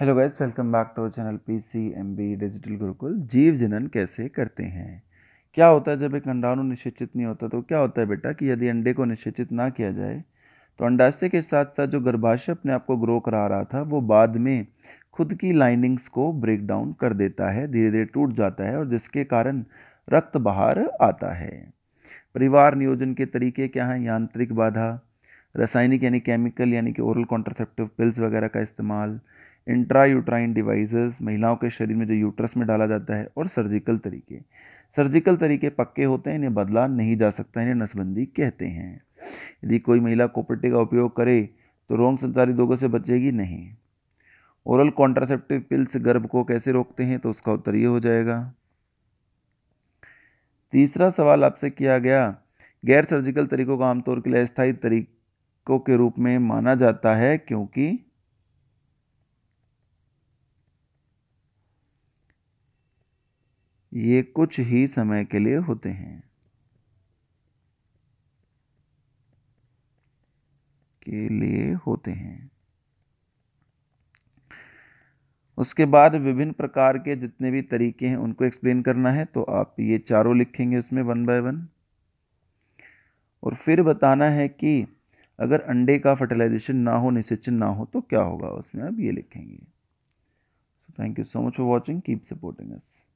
hello guys welcome back to channel P C M B digital Gurukul जीव जनन कैसे करते हैं क्या होता है जब एक अंडाणु निश्चित नहीं होता तो क्या होता है बेटा कि यदि अंडे को निश्चित ना किया जाए तो अंडाशय के साथ साथ जो गर्भाशय अपने आप को ग्रो करा रहा था वो बाद में खुद की लाइनिंग्स को ब्रेक डाउन कर देता है धीरे धीरे टूट जाता है और जिसके कारण रक्त बाहर आता है परिवार नियोजन के तरीके क्या हैं यांत्रिक बाधा रासायनिक यानी केमिकल यानी कि ओरल कॉन्ट्रासेप्टिव पिल्स वगैरह का इस्तेमाल इंट्रा यूट्राइन डिवाइसेस महिलाओं के शरीर में जो यूट्रस में डाला जाता है और सर्जिकल तरीके सर्जिकल तरीके पक्के होते हैं इन्हें बदला नहीं जा सकता इन्हें नसबंदी कहते हैं यदि कोई महिला कोपर्टी का उपयोग करे तो रोम संचारी रोगों से बचेगी नहीं ओरल कॉन्ट्रासेप्टिव पिल्स गर्भ को कैसे रोकते हैं तो उसका उत्तर ये हो जाएगा तीसरा सवाल आपसे किया गया गैर सर्जिकल तरीकों को आमतौर के लिए अस्थायी तरीकों के रूप में माना जाता है क्योंकि ये कुछ ही समय के लिए होते हैं के लिए होते हैं उसके बाद विभिन्न प्रकार के जितने भी तरीके हैं उनको एक्सप्लेन करना है तो आप ये चारों लिखेंगे उसमें वन बाय वन और फिर बताना है कि अगर अंडे का फर्टिलाइजेशन ना हो निषेचन ना हो तो क्या होगा उसमें आप ये लिखेंगे thank you so much for watching keep supporting us